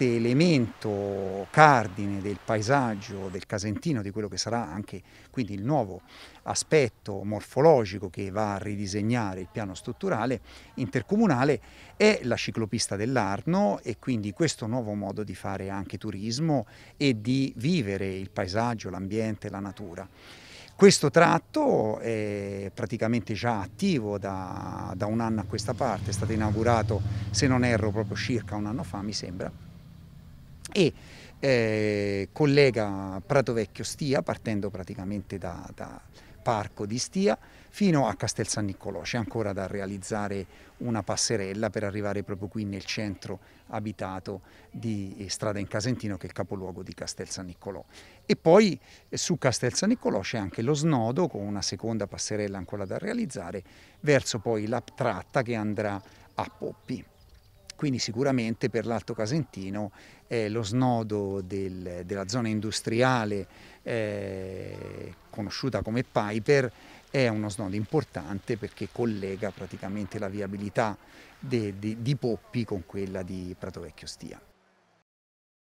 parte elemento cardine del paesaggio del Casentino, di quello che sarà anche quindi il nuovo aspetto morfologico che va a ridisegnare il piano strutturale intercomunale, è la ciclopista dell'Arno e quindi questo nuovo modo di fare anche turismo e di vivere il paesaggio, l'ambiente, la natura. Questo tratto è praticamente già attivo da, da, un anno a questa parte, è stato inaugurato, se non erro, proprio circa un anno fa, mi sembra, e eh, collega Prato Vecchio Stia, partendo praticamente da, da Parco di Stia, fino a Castel San Niccolò. C'è ancora da realizzare una passerella per arrivare proprio qui nel centro abitato di eh, Strada in Casentino che è il capoluogo di Castel San Niccolò. E poi eh, su Castel San Niccolò c'è anche lo snodo con una seconda passerella ancora da realizzare verso poi la tratta che andrà a Poppi. Quindi sicuramente per l'Alto Casentino eh, lo snodo del, della zona industriale eh, conosciuta come Piper è uno snodo importante perché collega praticamente la viabilità de, de, di Poppi con quella di Prato Vecchio Stia.